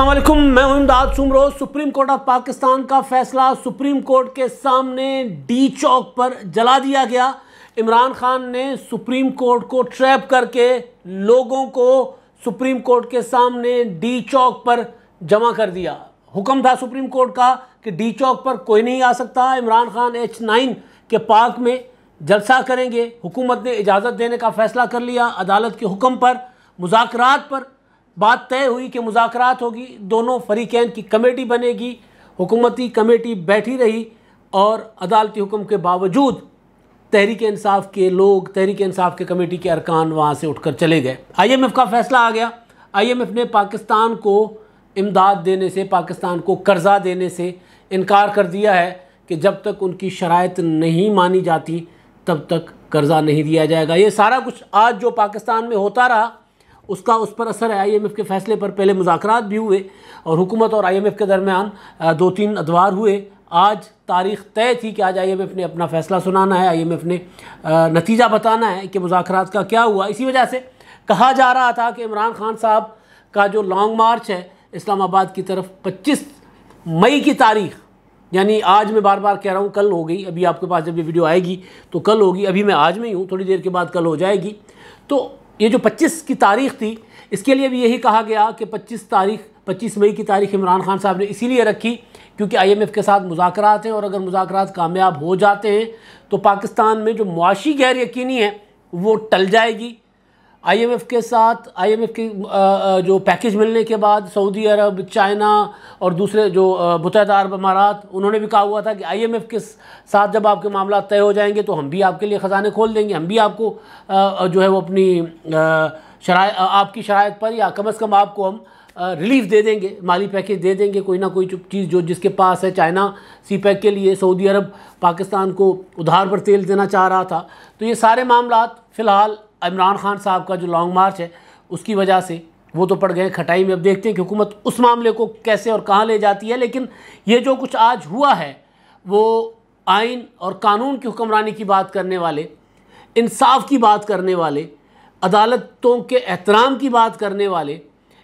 असलम मैं Imdad Soomro supreme court of Pakistan का फैसला सुप्रीम कोर्ट के सामने डी चौक पर जला दिया गया इमरान खान ने सुप्रीम कोर्ट को ट्रैप करके लोगों को सुप्रीम कोर्ट के सामने डी चौक पर जमा कर दिया हुक्म था सुप्रीम कोर्ट का कि डी चौक पर कोई नहीं आ सकता इमरान खान एच नाइन के पार्क में जलसा करेंगे हुकूमत ने इजाज़त देने का फ़ैसला कर लिया अदालत के हुक्म पर मुजाकर पर बात तय हुई कि मुजात होगी दोनों फरीकैन की कमेटी बनेगी हुकूमती कमेटी बैठी रही और अदालती हुक्म के बावजूद तहरीक इंसाफ के लोग तहरीक इंसाफ के कमेटी के अरकान वहाँ से उठकर चले गए आईएमएफ का फैसला आ गया आईएमएफ ने पाकिस्तान को इमदाद देने से पाकिस्तान को कर्जा देने से इनकार कर दिया है कि जब तक उनकी शराइ नहीं मानी जाती तब तक कर्जा नहीं दिया जाएगा ये सारा कुछ आज जो पाकिस्तान में होता रहा उसका उस पर असर है आईएमएफ के फैसले पर पहले मुजात भी हुए और हुकूमत और आईएमएफ के दरमियान दो तीन अदवार हुए आज तारीख तय थी कि आज आईएमएफ ने अपना फैसला सुनाना है आईएमएफ ने नतीजा बताना है कि मुजात का क्या हुआ इसी वजह से कहा जा रहा था कि इमरान खान साहब का जो लॉन्ग मार्च है इस्लामाबाद की तरफ पच्चीस मई की तारीख यानी आज मैं बार बार कह रहा हूँ कल हो गई अभी आपके पास जब ये वीडियो आएगी तो कल होगी अभी मैं आज में ही हूँ थोड़ी देर के बाद कल हो जाएगी तो ये जो 25 की तारीख थी इसके लिए भी यही कहा गया कि 25 तारीख 25 मई की तारीख इमरान खान साहब ने इसीलिए रखी क्योंकि आईएमएफ के साथ मुजाकर हैं और अगर मुजाकर कामयाब हो जाते हैं तो पाकिस्तान में जो मुआशी गैर यकीनी है वो टल जाएगी आईएमएफ के साथ आईएमएफ की जो पैकेज मिलने के बाद सऊदी अरब चाइना और दूसरे जो मुतहदा अरब अमारात उन्होंने भी कहा हुआ था कि आईएमएफ के साथ जब आपके मामला तय हो जाएंगे तो हम भी आपके लिए ख़जाने खोल देंगे हम भी आपको जो है वो अपनी शराय आपकी शराय पर या कम अज़ कम आपको हम रिलीफ दे देंगे माली पैकेज दे देंगे कोई ना कोई चीज़ जो जिसके पास है चाइना सी पैक के लिए सऊदी अरब पाकिस्तान को उधार पर तेल देना चाह रहा था तो ये सारे मामला फ़िलहाल इमरान खान साहब का जो लॉन्ग मार्च है उसकी वजह से वो तो पड़ गए खटाई में अब देखते हैं कि हुकूमत उस मामले को कैसे और कहाँ ले जाती है लेकिन ये जो कुछ आज हुआ है वो आइन और कानून की हुक्मरानी की बात करने वाले इंसाफ की बात करने वाले अदालतों के एहतराम की बात करने वाले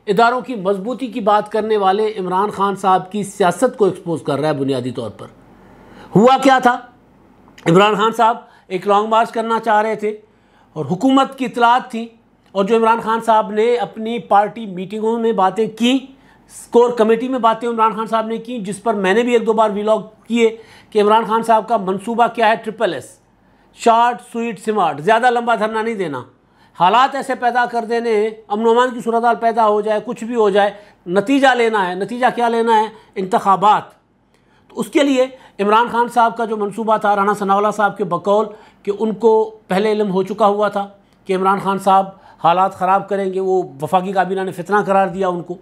इदारों की मजबूती की बात करने वाले इमरान खान साहब की सियासत को एक्सपोज कर रहा है बुनियादी तौर पर हुआ क्या था इमरान खान साहब एक लॉन्ग मार्च करना चाह रहे थे और हुकूमत की इतलात थी और जो इमरान खान साहब ने अपनी पार्टी मीटिंगों में बातें की स्कोर कमेटी में बातें इमरान खान साहब ने की जिस पर मैंने भी एक दो बार विलॉग किए कि इमरान खान साहब का मंसूबा क्या है triple S short sweet smart ज़्यादा लंबा धरना नहीं देना हालात ऐसे पैदा कर देने अमन अमान की सूरत पैदा हो जाए कुछ भी हो जाए नतीजा लेना है नतीजा क्या लेना है इंतबात तो उसके लिए इमरान खान साहब का जो मनसूबा था राना सनावला साहब के बकौल कि उनको पहले इलम हो चुका हुआ था कि इमरान खान साहब हालात ख़राब करेंगे वो वफाकी काबीना ने फितना करार दिया उनको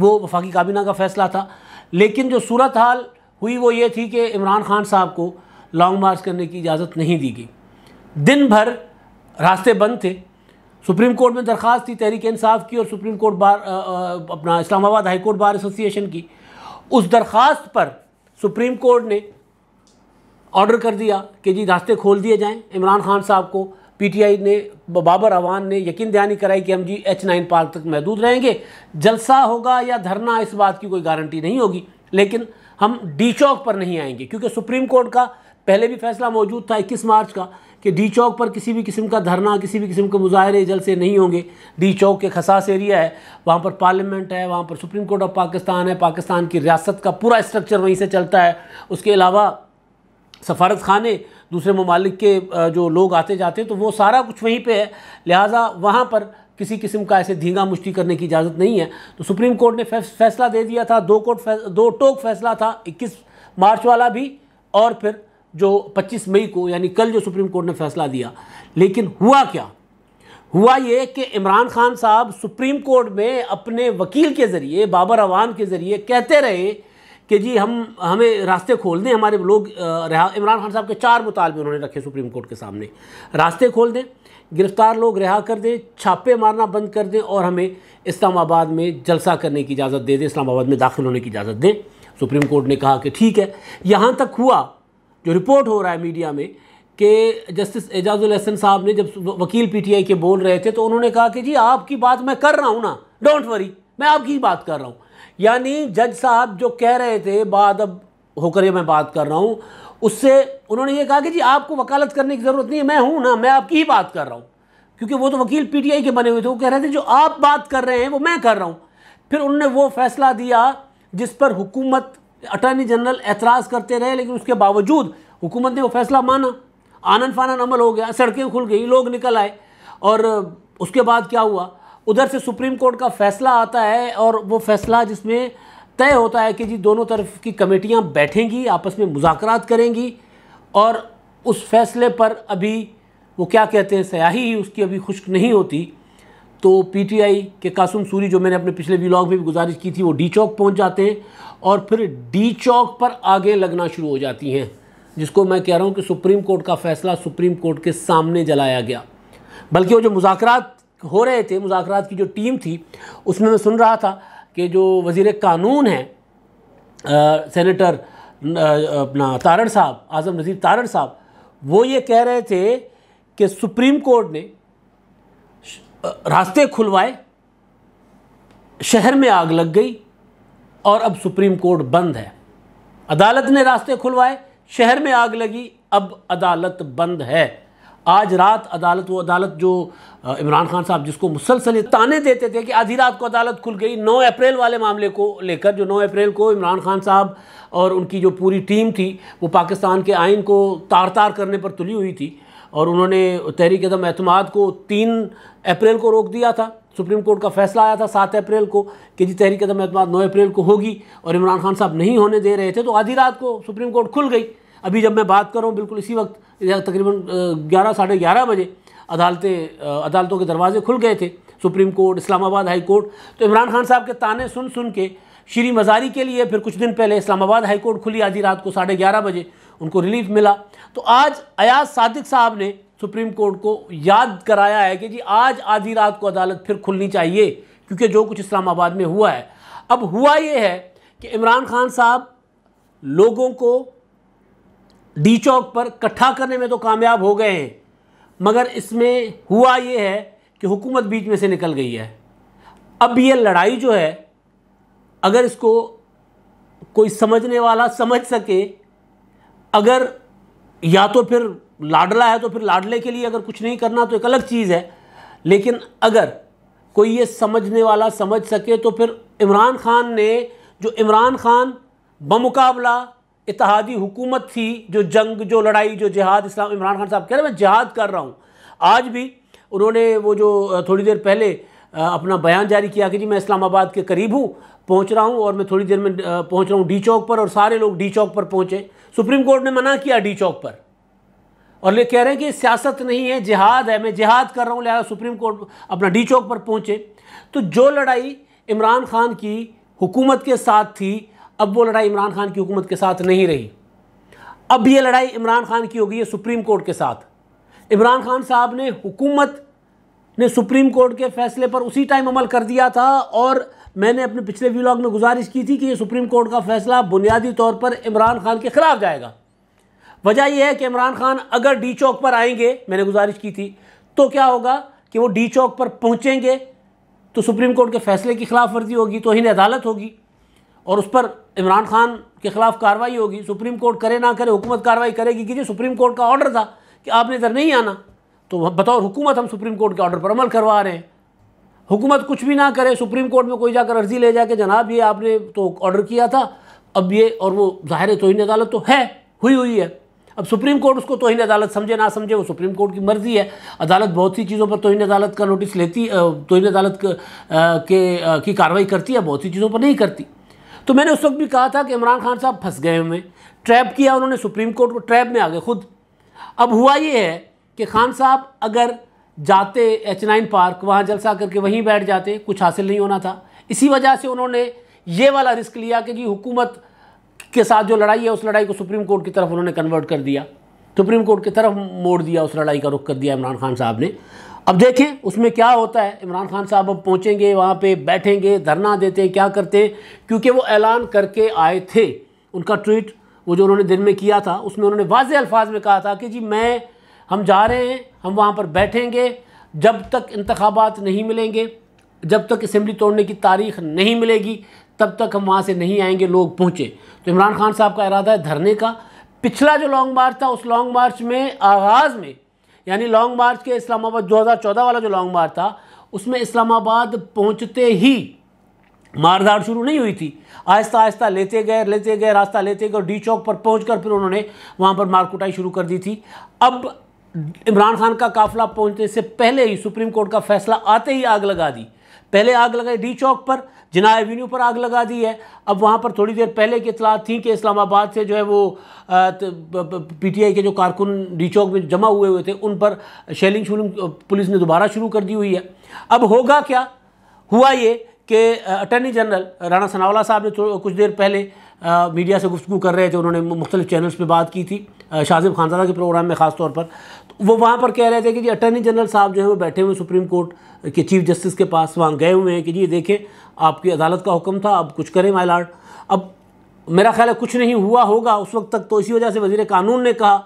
वो वफाकी काबीना का फ़ैसला था लेकिन जो सूरत हाल हुई वो ये थी कि इमरान खान साहब को लॉन्ग मार्च करने की इजाज़त नहीं दी गई दिन भर रास्ते बंद थे सुप्रीम कोर्ट में दरख्वास्त थी तहरीक इंसाफ की और सुप्रीम कोर्ट बार आ, आ, अपना Islamabad high court bar association की उस दरख्वास्त पर सुप्रीम कोर्ट ने ऑर्डर कर दिया कि जी रास्ते खोल दिए जाएं इमरान खान साहब को पीटीआई ने बाबर अवान ने यकीन दहानी कराई कि हम जी एच नाइन पार्क तक महदूद रहेंगे जलसा होगा या धरना इस बात की कोई गारंटी नहीं होगी लेकिन हम डी चौक पर नहीं आएंगे क्योंकि सुप्रीम कोर्ट का पहले भी फैसला मौजूद था इक्कीस मार्च का कि डी चौक पर किसी भी किस्म का धरना किसी भी किस्म के मुजाहरे जलसे नहीं होंगे डी चौक के खसास एरिया है वहाँ पर पार्लियामेंट है वहाँ पर सुप्रीम कोर्ट ऑफ पाकिस्तान है पाकिस्तान की रियासत का पूरा स्ट्रक्चर वहीं से चलता है उसके अलावा सफारत खाने दूसरे ममालिक के जो लोग आते जाते हैं तो वो सारा कुछ वहीं पे है लिहाजा वहाँ पर किसी किस्म का ऐसे धींगा मुश्ती करने की इजाज़त नहीं है तो सुप्रीम कोर्ट ने फैसला दे दिया था दो कोर्ट दो टोक फैसला था इक्कीस मार्च वाला भी और फिर जो 25 मई को यानी कल जो सुप्रीम कोर्ट ने फैसला दिया लेकिन हुआ क्या हुआ ये कि इमरान खान साहब सुप्रीम कोर्ट में अपने वकील के ज़रिए बाबर अवान के ज़रिए कहते रहे कि जी हम हमें रास्ते खोल दें हमारे लोग रहा इमरान खान साहब के चार मुतालबे उन्होंने रखे सुप्रीम कोर्ट के सामने रास्ते खोल दें गिरफ़्तार लोग रिहा कर दें छापे मारना बंद कर दें और हमें इस्लामाबाद में जलसा करने की इजाज़त दे दें इस्लामाबाद में दाखिल होने की इजाज़त दें सुप्रीम कोर्ट ने कहा कि ठीक है यहाँ तक हुआ जो रिपोर्ट हो रहा है मीडिया में कि जस्टिस एजाजुल हसन साहब ने जब वकील पीटीआई के बोल रहे थे तो उन्होंने कहा कि जी आपकी बात मैं कर रहा हूँ ना डोंट वरी मैं आपकी बात कर रहा हूँ यानी जज साहब जो कह रहे थे बाद अब होकर मैं बात कर रहा हूँ उससे उन्होंने ये कहा कि जी आपको वकालत करने की ज़रूरत नहीं है मैं हूँ ना मैं आपकी ही बात कर रहा हूँ क्योंकि वो तो वकील पीटीआई के बने हुए थे वो कह रहे थे जो आप बात कर रहे हैं वो मैं कर रहा हूँ फिर उन्होंने वो फैसला दिया जिस पर हुकूमत अटॉर्नी जनरल एतराज़ करते रहे लेकिन उसके बावजूद हुकूमत ने वो फैसला माना आनन फानन अमल हो गया सड़कें खुल गई लोग निकल आए और उसके बाद क्या हुआ उधर से सुप्रीम कोर्ट का फैसला आता है और वो फैसला जिसमें तय होता है कि जी दोनों तरफ की कमेटियाँ बैठेंगी आपस में मुजाकरात करेंगी और उस फैसले पर अभी वो क्या कहते हैं सयाही उसकी अभी खुश्क नहीं होती तो पीटीआई के कासुम सूरी जो मैंने अपने पिछले व्लॉग में भी गुजारिश की थी वो डी चौक पहुँच जाते हैं और फिर डी चौक पर आगे लगना शुरू हो जाती हैं जिसको मैं कह रहा हूँ कि सुप्रीम कोर्ट का फैसला सुप्रीम कोर्ट के सामने जलाया गया बल्कि वो जो मुजाकर हो रहे थे मुजाकर की जो टीम थी उसमें मैं सुन रहा था कि जो वजीर कानून हैं सेनेटर अपना तारड़ साहब आज़म नज़ीर तारड़ साहब वो ये कह रहे थे कि सुप्रीम कोर्ट ने रास्ते खुलवाए शहर में आग लग गई और अब सुप्रीम कोर्ट बंद है अदालत ने रास्ते खुलवाए शहर में आग लगी अब अदालत बंद है आज रात अदालत वो अदालत जो इमरान खान साहब जिसको मुसलसल ताने देते थे कि आधी रात को अदालत खुल गई 9 अप्रैल वाले मामले को लेकर जो 9 अप्रैल को इमरान खान साहब और उनकी जो पूरी टीम थी वो पाकिस्तान के आइन को तार तार करने पर तुली हुई थी और उन्होंने तहरीक अदम अहतमाद को तीन अप्रैल को रोक दिया था सुप्रीम कोर्ट का फैसला आया था सात अप्रैल को कि जी तहरीक अदम अहतमाद नौ अप्रैल को होगी और इमरान खान साहब नहीं होने दे रहे थे तो आधी रात को सुप्रीम कोर्ट खुल गई अभी जब मैं बात कर रहा हूँ बिल्कुल इसी वक्त तकरीबन ग्यारह साढ़े ग्यारह बजे अदालतें अदालतों के दरवाजे खुल गए थे supreme court Islamabad high court तो इमरान खान साहब के ताने सुन सुन के श्री मजारी के लिए फिर कुछ दिन पहले इस्लामाबाद हाई कोर्ट खुली आधी रात को साढ़े ग्यारह बजे उनको रिलीफ मिला तो आज अयाज सादिक साहब ने सुप्रीम कोर्ट को याद कराया है कि जी आज आधी रात को अदालत फिर खुलनी चाहिए क्योंकि जो कुछ इस्लामाबाद में हुआ है अब हुआ ये है कि इमरान खान साहब लोगों को डी चौक पर इकट्ठा करने में तो कामयाब हो गए हैं मगर इसमें हुआ ये है कि हुकूमत बीच में से निकल गई है अब ये लड़ाई जो है अगर इसको कोई समझने वाला समझ सके अगर या तो फिर लाडला है तो फिर लाडले के लिए अगर कुछ नहीं करना तो एक अलग चीज़ है लेकिन अगर कोई ये समझने वाला समझ सके तो फिर इमरान खान ने जो इमरान खान बमुकाबला इतिहादी हुकूमत थी जो जंग जो लड़ाई जो जिहाद इस्लाम इमरान खान साहब कह रहे हैं मैं जिहाद कर रहा हूँ आज भी उन्होंने वो जो थोड़ी देर पहले अपना बयान जारी किया कि जी मैं इस्लामाबाद के करीब हूँ पहुँच रहा हूँ और मैं थोड़ी देर में पहुँच रहा हूँ डी चौक पर और सारे लोग डी चौक पर पहुँचे सुप्रीम कोर्ट ने मना किया डी चौक पर और ले कह रहे हैं कि सियासत नहीं है जिहाद है मैं जिहाद कर रहा हूँ लिहाजा सुप्रीम कोर्ट अपना डी चौक पर पहुँचे तो जो लड़ाई इमरान खान की हुकूमत के साथ थी अब वो लड़ाई इमरान खान की हुकूमत के साथ नहीं रही अब ये लड़ाई इमरान खान की हो गई है सुप्रीम कोर्ट के साथ इमरान खान साहब ने हुकूमत ने सुप्रीम कोर्ट के फैसले पर उसी टाइम अमल कर दिया था और मैंने अपने पिछले व्लॉग में गुजारिश की थी कि ये सुप्रीम कोर्ट का फैसला बुनियादी तौर पर इमरान खान के ख़िलाफ़ जाएगा वजह यह है कि इमरान खान अगर डी चौक पर आएंगे मैंने गुजारिश की थी तो क्या होगा कि वो डी चौक पर पहुँचेंगे तो सुप्रीम कोर्ट के फैसले की खिलाफ वर्जी होगी तो इन्हें अदालत होगी और उस पर इमरान खान के खिलाफ कार्रवाई होगी सुप्रीम कोर्ट करे ना करे हुकूमत कार्रवाई करेगी कि सुप्रीम कोर्ट का ऑर्डर था कि आपने इधर नहीं आना तो बताओ हुकूमत हम सुप्रीम कोर्ट के ऑर्डर पर अमल करवा रहे हैं हुकूमत कुछ भी ना करे सुप्रीम कोर्ट में कोई जाकर अर्जी ले जाके जनाब ये आपने तो ऑर्डर किया था अब ये और वो ज़ाहिर तोहन अदालत तो है हुई हुई है अब सुप्रीम कोर्ट उसको तोहन अदालत समझे ना समझे वो सुप्रीम कोर्ट की मर्ज़ी है अदालत बहुत सी चीज़ों पर तोहन अदालत का नोटिस लेती तोहन अदालत के, की कार्रवाई करती है बहुत सी चीज़ों पर नहीं करती तो मैंने उस वक्त भी कहा था कि इमरान खान साहब फंस गए हुए ट्रैप किया उन्होंने सुप्रीम कोर्ट को ट्रैप में आ गए खुद अब हुआ ये है कि खान साहब अगर जाते एच नाइन पार्क वहाँ जलसा करके वहीं बैठ जाते कुछ हासिल नहीं होना था इसी वजह से उन्होंने ये वाला रिस्क लिया कि जी हुकूमत के साथ जो लड़ाई है उस लड़ाई को सुप्रीम कोर्ट की तरफ उन्होंने कन्वर्ट कर दिया सुप्रीम कोर्ट की तरफ मोड़ दिया उस लड़ाई का रुख कर दिया इमरान खान साहब ने अब देखें उसमें क्या होता है इमरान खान साहब अब पहुँचेंगे वहाँ पर बैठेंगे धरना देते हैं क्या करते हैं क्योंकि वो ऐलान करके आए थे उनका ट्वीट वो जो उन्होंने दिन में किया था उसमें उन्होंने वाज अल्फाज में कहा था कि जी मैं हम जा रहे हैं हम वहाँ पर बैठेंगे जब तक इंतबात नहीं मिलेंगे जब तक असम्बली तोड़ने की तारीख नहीं मिलेगी तब तक हम वहाँ से नहीं आएंगे लोग पहुँचे तो इमरान खान साहब का इरादा है धरने का पिछला जो लॉन्ग मार्च था उस लॉन्ग मार्च में आगाज़ में यानी लॉन्ग मार्च के इस्लामाबाद 2014 वाला जो लॉन्ग मार्च था उसमें इस्लामाबाद पहुँचते ही मारधाड़ शुरू नहीं हुई थी आहिस्ता आहिस्ता लेते गए लेते गए रास्ता लेते गए डी चौक पर कर फिर उन्होंने वहाँ पर मारकुटाई शुरू कर दी थी अब इमरान खान का काफिला पहुंचने से पहले ही सुप्रीम कोर्ट का फैसला आते ही आग लगा दी पहले आग लगाई डी चौक पर जिना एवेन्यू पर आग लगा दी है अब वहाँ पर थोड़ी देर पहले की इतलात थी कि इस्लामाबाद से जो है वो पीटीआई के जो कारकुन डी चौक में जमा हुए हुए थे उन पर शेलिंग शूलिंग पुलिस ने दोबारा शुरू कर दी हुई है अब होगा क्या हुआ ये कि अटर्नी जनरल राणा सनावला साहब ने कुछ देर पहले मीडिया से गुफ्तु कर रहे थे उन्होंने मुख्तलिफ चैनल्स पर बात की थी शाहिब खानजादा के प्रोग्राम में ख़ास तौर पर तो वो वहाँ पर कह रहे थे कि जी अटर्नी जनरल साहब जो है वो बैठे हुए सुप्रीम कोर्ट के चीफ जस्टिस के पास वहाँ गए हुए हैं कि जी देखें आपकी अदालत का हुक्म था अब कुछ करें माई लॉर्ड अब मेरा ख्याल है कुछ नहीं हुआ होगा उस वक्त तक तो इसी वजह से वजीर कानून ने कहा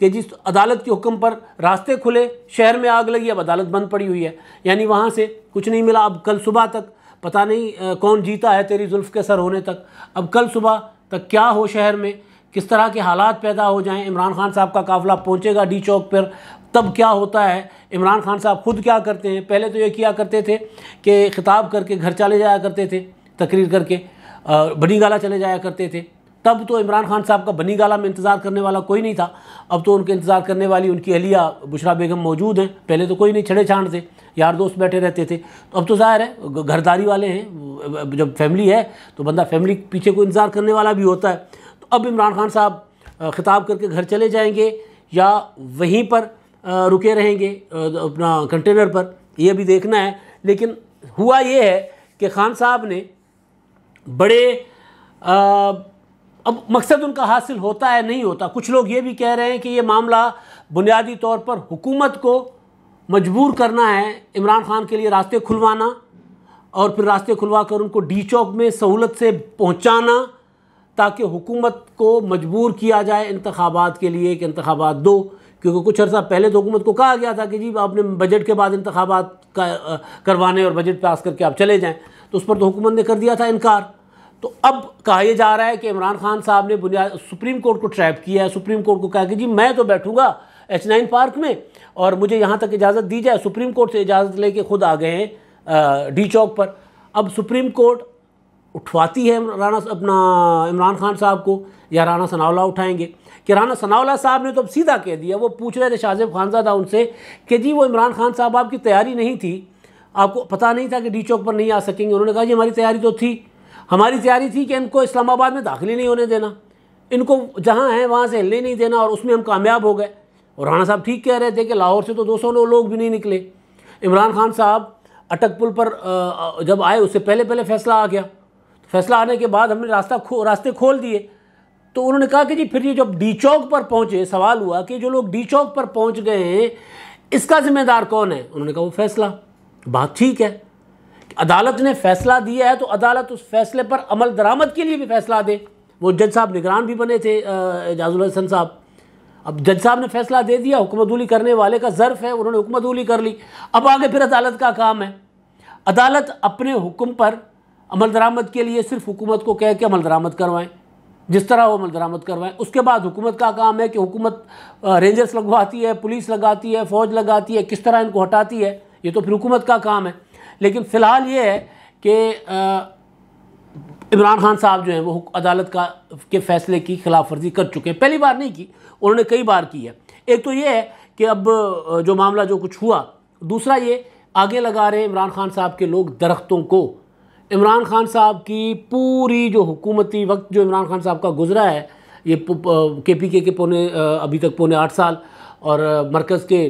कि जिस अदालत के हुक्म पर रास्ते खुले शहर में आग लगी अब अदालत बंद पड़ी हुई है यानी वहाँ से कुछ नहीं मिला अब कल सुबह तक पता नहीं कौन जीता है तेरी जुल्फ़ के सर होने तक अब कल सुबह तक क्या हो शहर में किस तरह के हालात पैदा हो जाएं इमरान खान साहब का काफिला पहुंचेगा डी चौक पर तब क्या होता है इमरान खान साहब खुद क्या करते हैं पहले तो ये किया करते थे कि ख़िताब करके घर चले जाया करते थे तकरीर करके बड़ी गाला चले जाया करते थे तब तो इमरान खान साहब का बनी गाला में इंतज़ार करने वाला कोई नहीं था अब तो उनके इंतज़ार करने वाली उनकी अलिया बुशरा बेगम मौजूद हैं पहले तो कोई नहीं छड़े छांड थे यार दोस्त बैठे रहते थे तो अब तो ज़ाहिर है घरदारी वाले हैं जब फैमिली है तो बंदा फैमिली पीछे को इंतज़ार करने वाला भी होता है तो अब इमरान खान साहब ख़िताब करके घर चले जाएँगे या वहीं पर रुके रहेंगे अपना कंटेनर पर यह भी देखना है लेकिन हुआ ये है कि खान साहब ने बड़े अब मकसद उनका हासिल होता है नहीं होता कुछ लोग ये भी कह रहे हैं कि ये मामला बुनियादी तौर पर हुकूमत को मजबूर करना है इमरान खान के लिए रास्ते खुलवाना और फिर रास्ते खुलवा कर उनको डी चौक में सहूलत से पहुंचाना ताकि हुकूमत को मजबूर किया जाए इंतबात के लिए कि इंतबात दो क्योंकि कुछ अर्सा पहले तो हुकूमत को कहा गया था कि जी आपने बजट के बाद इंतबात करवाने और बजट पास करके आप चले जाएँ तो उस पर तो हुकूमत ने कर दिया था इनकार तो अब कहा यह जा रहा है कि इमरान खान साहब ने बुनियाद सुप्रीम कोर्ट को ट्रैप किया है सुप्रीम कोर्ट को कहा कि जी मैं तो बैठूंगा एच नाइन पार्क में और मुझे यहाँ तक इजाज़त दी जाए सुप्रीम कोर्ट से इजाज़त लेके खुद आ गए हैं डी चौक पर अब सुप्रीम कोर्ट उठवाती है राना अपना इमरान खान साहब को या राना सनावला उठाएंगे कि राना सनावला साहब ने तो अब सीधा कह दिया वो पूछ रहे थे शाहजेब खानजादा उनसे कि जी वो इमरान खान साहब आपकी तैयारी नहीं थी आपको पता नहीं था कि डी चौक पर नहीं आ सकेंगे उन्होंने कहा जी हमारी तैयारी तो थी हमारी तैयारी थी कि इनको इस्लामाबाद में दाखिल ही नहीं होने देना इनको जहाँ हैं वहाँ से हिलने नहीं देना और उसमें हम कामयाब हो गए और राणा साहब ठीक कह रहे थे कि लाहौर से तो 200 लोग भी नहीं निकले इमरान खान साहब अटक पुल पर जब आए उससे पहले पहले फैसला आ गया तो फैसला आने के बाद हमने रास्ता खो रास्ते खोल दिए तो उन्होंने कहा कि जी फिर ये जब डी चौक पर पहुंचे सवाल हुआ कि जो लोग डी चौक पर पहुंच गए हैं इसका जिम्मेदार कौन है उन्होंने कहा वो फैसला बात ठीक है अदालत ने फैसला दिया है तो अदालत उस फैसले पर अमल दरामद के लिए भी फैसला दे वो जज साहब निगरान भी बने थे एजाजुल हसन साहब अब जज साहब ने फैसला दे दिया हुक्मदूली करने वाले का ज़र्फ़ है उन्होंने हुक्मदूली कर ली अब आगे फिर अदालत का काम है अदालत अपने हुक्म पर अमल दरामद के लिए सिर्फ हुकूमत को कह के अमल दरामद करवाएं जिस तरह वो अमल दरामद करवाएं उसके बाद हुकूमत का काम है कि हुकूमत रेंजर्स लगवाती है पुलिस लगाती है फ़ौज लगाती है किस तरह इनको हटाती है ये तो फिर हुकूमत का काम है लेकिन फ़िलहाल ये है कि इमरान खान साहब जो हैं वो अदालत का के फैसले की खिलाफ वर्जी कर चुके हैं पहली बार नहीं की उन्होंने कई बार की है एक तो ये है कि अब जो मामला जो कुछ हुआ दूसरा ये आगे लगा रहे इमरान खान साहब के लोग दरख्तों को इमरान खान साहब की पूरी जो हुकूमती वक्त जो इमरान खान साहब का गुजरा है ये के पी के के पौने अभी तक पौने आठ साल और मरकज़ के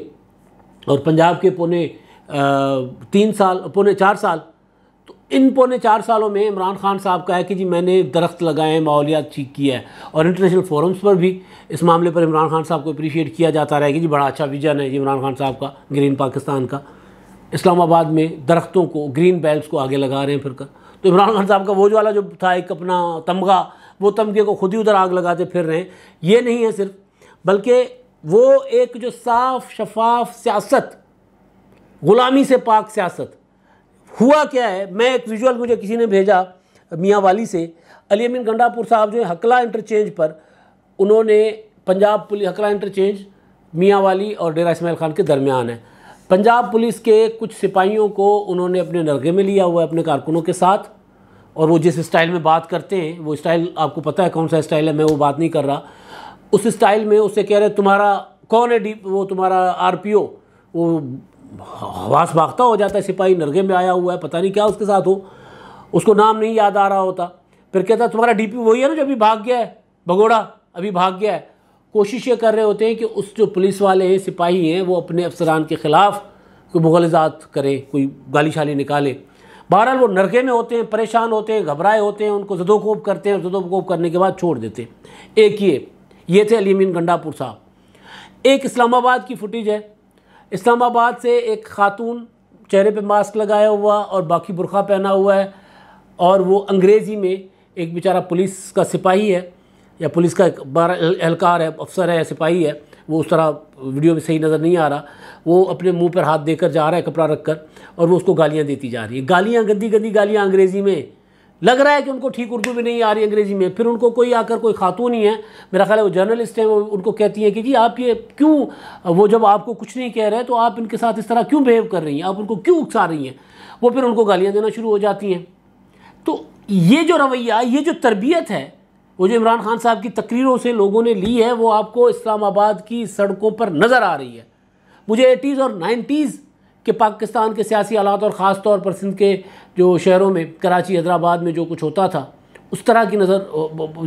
और पंजाब के पौने तीन साल पौने चार साल तो इन पौने चार सालों में इमरान खान साहब का है कि जी मैंने दरख्त लगाए हैं माहौलियात ठीक किया है और इंटरनेशनल फोरम्स पर भी इस मामले पर इमरान खान साहब को अप्रिशिएट किया जाता रहा है कि जी बड़ा अच्छा विजन है इमरान खान साहब का ग्रीन पाकिस्तान का इस्लामाबाद में दरख्तों को ग्रीन बेल्ट को आगे लगा रहे हैं फिर कर तो इमरान खान साहब का वो जो वाला जो था एक अपना तमगा वो तमगे को खुद ही उधर आग लगाते फिर रहे हैं ये नहीं है सिर्फ बल्कि वो एक जो साफ शफाफ सियासत गुलामी से पाक सियासत हुआ क्या है मैं एक विजुअल मुझे किसी ने भेजा मियाँ वाली से अली अमीन गंडापुर साहब जो है हकला इंटरचेंज पर उन्होंने पंजाब पुलिस हकला इंटरचेंज मियाँ वाली और डेरा इसमाइल खान के दरमियान है पंजाब पुलिस के कुछ सिपाहियों को उन्होंने अपने नरगे में लिया हुआ है अपने कारकुनों के साथ और वो जिस स्टाइल में बात करते हैं वो स्टाइल आपको पता है कौन सा स्टाइल है मैं वो बात नहीं कर रहा उस स्टाइल में उससे कह रहे तुम्हारा कौन है डी वो तुम्हारा आर वो हवास भागता हो जाता है सिपाही नरगे में आया हुआ है पता नहीं क्या उसके साथ हो उसको नाम नहीं याद आ रहा होता फिर कहता तुम्हारा डीपी वही है ना जो अभी भाग गया है भगोड़ा अभी भाग गया है कोशिश ये कर रहे होते हैं कि उस जो पुलिस वाले हैं सिपाही हैं वो अपने अफसरान के ख़िलाफ़ कोई मुगलजात करें कोई गाली शाली निकालें बहरहाल वो नरगे में होते हैं परेशान होते हैं घबराए होते हैं उनको जदोकोप करते हैं और करने के बाद छोड़ देते हैं एक ये ये थे अलीमीन गंडापुर साहब एक इस्लामाबाद की फुटेज है इस्लामाबाद से एक खातून चेहरे पे मास्क लगाया हुआ और बाकी बुरखा पहना हुआ है और वो अंग्रेज़ी में एक बेचारा पुलिस का सिपाही है या पुलिस का एक एहलकार है अफसर है सिपाही है वो उस तरह वीडियो में सही नज़र नहीं आ रहा वो अपने मुंह पर हाथ देकर जा रहा है कपड़ा रख कर और वो उसको गालियाँ देती जा रही है गालियाँ गंदी गंदी गालियाँ अंग्रेज़ी में लग रहा है कि उनको ठीक उर्दू भी नहीं आ रही अंग्रेज़ी में फिर उनको कोई आकर कोई खातून ही है मेरा ख्याल है वो जर्नलिस्ट हैं वो उनको कहती हैं कि जी आप ये क्यों वो जब आपको कुछ नहीं कह रहे तो आप इनके साथ इस तरह क्यों बिहेव कर रही हैं आप उनको क्यों उकसा रही हैं वो फिर उनको गालियाँ देना शुरू हो जाती हैं तो ये जो रवैया ये जो तरबियत है वो जो इमरान खान साहब की तकरीरों से लोगों ने ली है वो आपको इस्लामाबाद की सड़कों पर नज़र आ रही है मुझे एटीज़ और नाइन्टीज़ कि पाकिस्तान के सियासी हालात और ख़ास तौर पर सिंध के जो शहरों में कराची हैदराबाद में जो कुछ होता था उस तरह की नज़र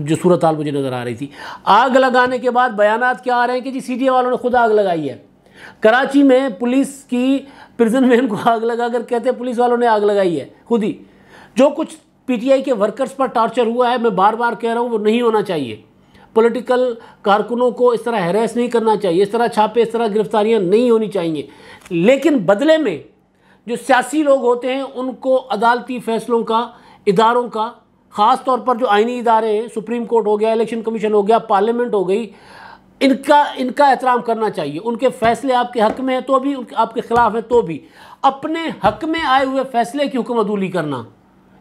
जो सूरत हाल मुझे नज़र आ रही थी आग लगाने के बाद बयान क्या आ रहे हैं कि जी सी वालों ने खुद आग लगाई है कराची में पुलिस की प्रिजन वैन को आग लगा कर कहते हैं पुलिस वालों ने आग लगाई है खुद ही जो कुछ पीटीआई के वर्कर्स पर टॉर्चर हुआ है मैं बार बार कह रहा हूँ वो नहीं होना चाहिए पॉलिटिकल कारकुनों को इस तरह हैरेस नहीं करना चाहिए इस तरह छापे इस तरह गिरफ्तारियां नहीं होनी चाहिए लेकिन बदले में जो सियासी लोग होते हैं उनको अदालती फैसलों का इदारों का ख़ास तौर पर जो आइनी इदारे हैं सुप्रीम कोर्ट हो गया इलेक्शन कमीशन हो गया पार्लियामेंट हो गई इनका इनका एहतराम करना चाहिए उनके फैसले आपके हक में हैं तो भी उनके आपके ख़िलाफ़ हैं तो भी अपने हक में आए हुए फैसले की हुक्म अदूली करना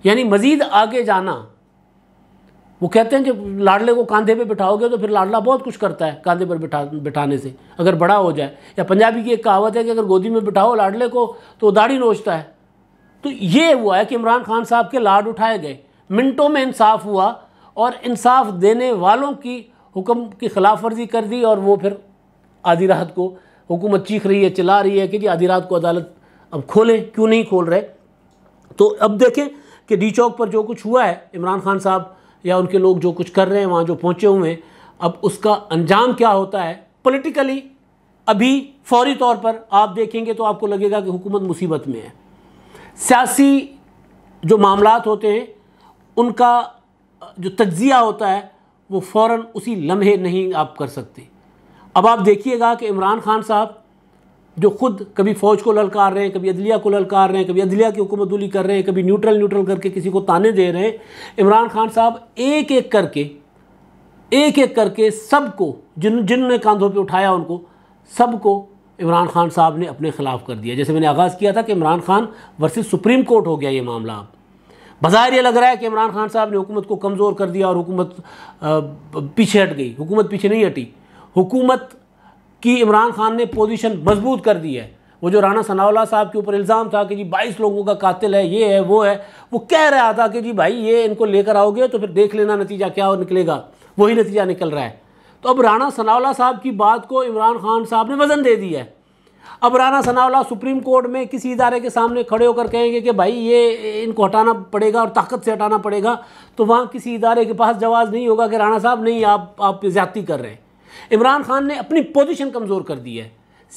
यानी मज़ीद आगे जाना वो कहते हैं कि लाडले को कांधे पे बिठाओगे तो फिर लाडला बहुत कुछ करता है कांधे पर बिठा बिठाने से अगर बड़ा हो जाए या पंजाबी की एक कहावत है कि अगर गोदी में बिठाओ लाडले को तो दाढ़ी नोचता है तो ये हुआ है कि इमरान खान साहब के लाड उठाए गए मिनटों में इंसाफ हुआ और इंसाफ देने वालों की हुक्म की खिलाफ वर्जी कर दी और वो फिर आधी रात को हुकूमत चीख रही है चिल्ला रही है कि जी आधी रात को अदालत अब खोलें क्यों नहीं खोल रहे तो अब देखें कि डी चौक पर जो कुछ हुआ है इमरान खान साहब या उनके लोग जो कुछ कर रहे हैं वहाँ जो पहुँचे हुए हैं अब उसका अंजाम क्या होता है पोलिटिकली अभी फौरी तौर पर आप देखेंगे तो आपको लगेगा कि हुकूमत मुसीबत में है सियासी जो मामला होते हैं उनका जो तज्जिया होता है वो फ़ौर उसी लम्हे नहीं आप कर सकते अब आप देखिएगा कि इमरान खान साहब जो खुद कभी फ़ौज को ललकार रहे हैं कभी अदलिया को ललकार रहे हैं कभी अदलिया की हुकूमत दूली कर रहे हैं कभी न्यूट्रल न्यूट्रल करके किसी को ताने दे रहे हैं इमरान खान साहब एक एक करके एक एक करके सबको जिन जिनने कांधों पे उठाया उनको सबको इमरान खान साहब ने अपने ख़िलाफ़ कर दिया जैसे मैंने आगाज़ किया था कि Imran Khan versus supreme court हो गया ये मामला अब बाहर ये लग रहा है कि इमरान खान साहब ने हुकूमत को कमज़ोर कर दिया और हुकूमत पीछे हट गई हुकूमत पीछे नहीं हटी हुकूमत कि इमरान खान ने पोजीशन मजबूत कर दी है वो जो राणा सनावला साहब के ऊपर इल्ज़ाम था कि जी बाईस लोगों का कातिल है ये है वो है वो कह रहा था कि जी भाई ये इनको लेकर आओगे तो फिर देख लेना नतीजा क्या निकलेगा वही नतीजा निकल रहा है तो अब राणा सनावला साहब की बात को इमरान खान साहब ने वज़न दे दिया है अब राणा सनावला सुप्रीम कोर्ट में किसी इदारे के सामने खड़े होकर कहेंगे कि भाई ये इनको हटाना पड़ेगा और ताकत से हटाना पड़ेगा तो वहाँ किसी इदारे के पास जवाब नहीं होगा कि राणा साहब नहीं आप आप ज़्यादती कर रहे हैं इमरान खान ने अपनी पोजीशन कमज़ोर कर दी है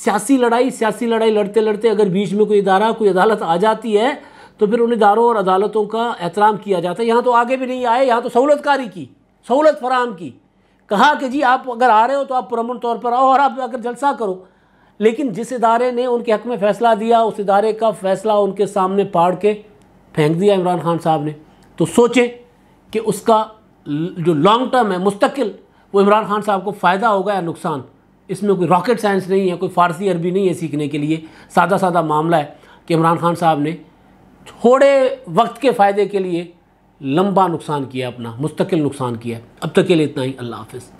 सियासी लड़ाई सियासी लड़ाई लड़ते लड़ते अगर बीच में कोई इदारा कोई अदालत आ जाती है तो फिर उन इदारों और अदालतों का एहतराम किया जाता है यहाँ तो आगे भी नहीं आए यहाँ तो सहूलतकारी की सहूलत फराहम की कहा कि जी आप अगर आ रहे हो तो आप पुरमन तौर पर आओ और आप अगर जलसा करो लेकिन जिस इदारे ने उनके हक में फ़ैसला दिया उस इदारे का फ़ैसला उनके सामने पाड़ के फेंक दिया इमरान खान साहब ने तो सोचें कि उसका जो लॉन्ग टर्म है मुस्तकिल वो इमरान खान साहब को फ़ायदा होगा या नुकसान इसमें कोई रॉकेट साइंस नहीं है कोई फ़ारसी अरबी नहीं है सीखने के लिए सादा सादा मामला है कि इमरान खान साहब ने थोड़े वक्त के फ़ायदे के लिए लंबा नुकसान किया अपना मुस्तकिल नुकसान किया अब तक के लिए इतना ही अल्लाह हाफिज़